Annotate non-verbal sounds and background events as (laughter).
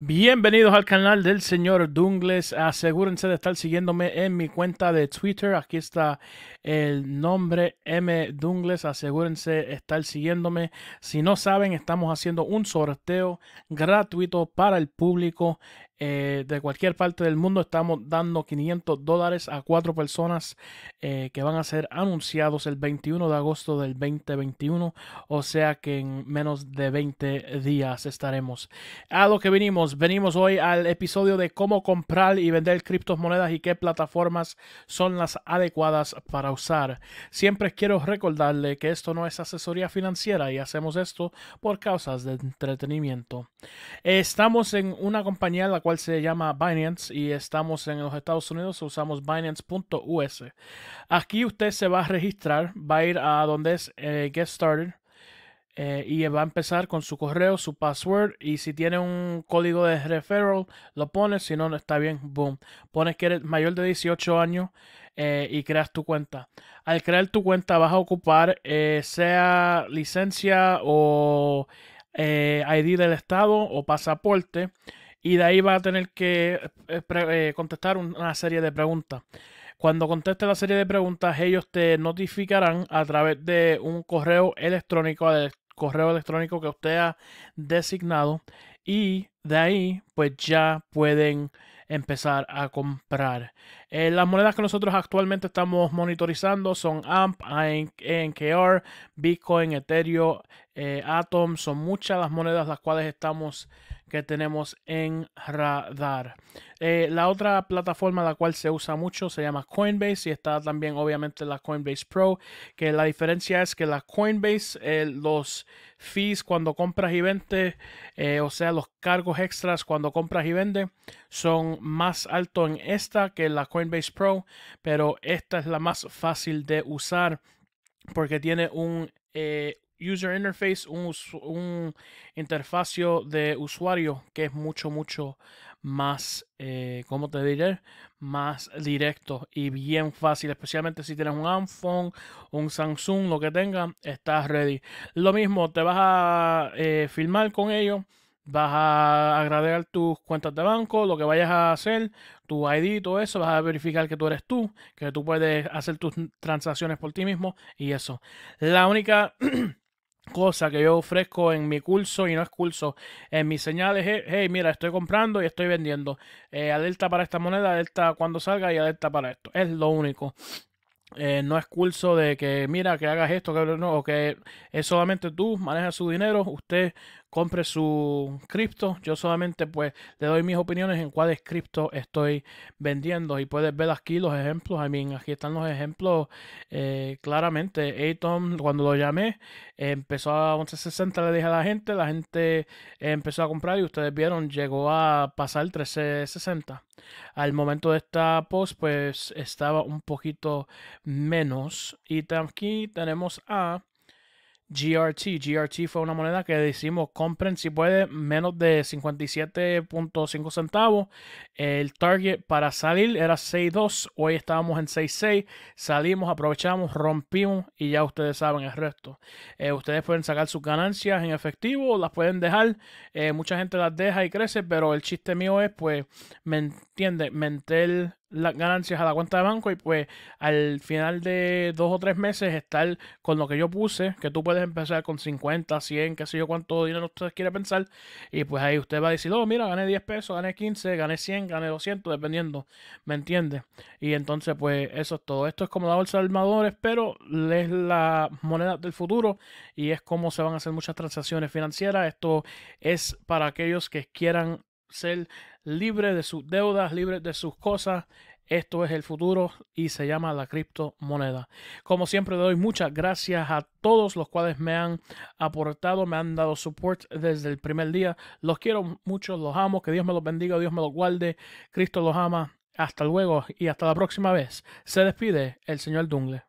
Bienvenidos al canal del señor Dungles. Asegúrense de estar siguiéndome en mi cuenta de Twitter. Aquí está el nombre M Dungles. Asegúrense de estar siguiéndome. Si no saben, estamos haciendo un sorteo gratuito para el público eh, de cualquier parte del mundo. Estamos dando 500 dólares a cuatro personas eh, que van a ser anunciados el 21 de agosto del 2021. O sea que en menos de 20 días estaremos. A lo que venimos, venimos hoy al episodio de cómo comprar y vender criptomonedas y qué plataformas son las adecuadas para usar. Siempre quiero recordarle que esto no es asesoría financiera y hacemos esto por causas de entretenimiento. Estamos en una compañía la cual se llama Binance y estamos en los Estados Unidos, usamos Binance.us. Aquí usted se va a registrar, va a ir a donde es eh, Get Started eh, y va a empezar con su correo, su password y si tiene un código de referral lo pones, si no, no está bien, boom. Pones que eres mayor de 18 años eh, y creas tu cuenta. Al crear tu cuenta vas a ocupar sea licencia o... ID del estado o pasaporte y de ahí va a tener que eh, eh, contestar una serie de preguntas. Cuando conteste la serie de preguntas, ellos te notificarán a través de un correo electrónico, al correo electrónico que usted ha designado, y de ahí pues ya pueden empezar a comprar. Eh, las monedas que nosotros actualmente estamos monitorizando son AMP, ANKR, e Bitcoin, Ethereum, Atom. Son muchas las monedas las cuales estamos que tenemos en radar. Eh, la otra plataforma la cual se usa mucho se llama Coinbase y está también obviamente la Coinbase Pro, que la diferencia es que la Coinbase, eh, los fees cuando compras y vendes, eh, o sea, los cargos extras cuando compras y vende, son más altos en esta que la Coinbase Pro, pero esta es la más fácil de usar porque tiene un user interface, un, un interfacio de usuario que es mucho, mucho más, eh, ¿cómo te diré? Más directo y bien fácil, especialmente si tienes un iPhone, un Samsung, lo que tengan, estás ready. Lo mismo, te vas a eh, filmar con ellos vas a agregar tus cuentas de banco, lo que vayas a hacer, tu ID, todo eso, vas a verificar que tú eres tú, que tú puedes hacer tus transacciones por ti mismo y eso. La única (clears throat) cosa que yo ofrezco en mi curso y no es curso, en mis señales hey, mira, estoy comprando y estoy vendiendo. Eh, alerta para esta moneda, alerta cuando salga y alerta para esto. Es lo único. Eh, no es curso de que, mira, que hagas esto, que no, que es eh, solamente tú, manejas su dinero, usted compre su cripto. Yo solamente pues le doy mis opiniones en cuáles cripto estoy vendiendo y puedes ver aquí los ejemplos. I mean, aquí están los ejemplos eh, claramente. Atom, cuando lo llamé, empezó a 11.60, le dije a la gente, la gente empezó a comprar y ustedes vieron, llegó a pasar 13.60. Al momento de esta post, pues estaba un poquito menos. Y aquí tenemos a GRT. GRT fue una moneda que decimos compren si puede menos de 57.5 centavos. El target para salir era 6.2. Hoy estábamos en 6.6. Salimos, aprovechamos, rompimos y ya ustedes saben el resto. Eh, ustedes pueden sacar sus ganancias en efectivo, las pueden dejar. Eh, mucha gente las deja y crece, pero el chiste mío es, pues, me entiende, mentel las ganancias a la cuenta de banco y pues al final de dos o tres meses estar con lo que yo puse, que tú puedes empezar con 50, 100, qué sé yo cuánto dinero usted quiere pensar y pues ahí usted va a decir, oh mira, gané 10 pesos, gané 15, gané 100, gané 200, dependiendo, ¿me entiende? Y entonces pues eso es todo, esto es como la bolsa de armadores, pero es la moneda del futuro y es como se van a hacer muchas transacciones financieras, esto es para aquellos que quieran ser libre de sus deudas, libre de sus cosas. Esto es el futuro y se llama la criptomoneda. Como siempre doy muchas gracias a todos los cuales me han aportado, me han dado support desde el primer día. Los quiero mucho, los amo, que Dios me los bendiga, Dios me los guarde. Cristo los ama. Hasta luego y hasta la próxima vez. Se despide el señor Dungle.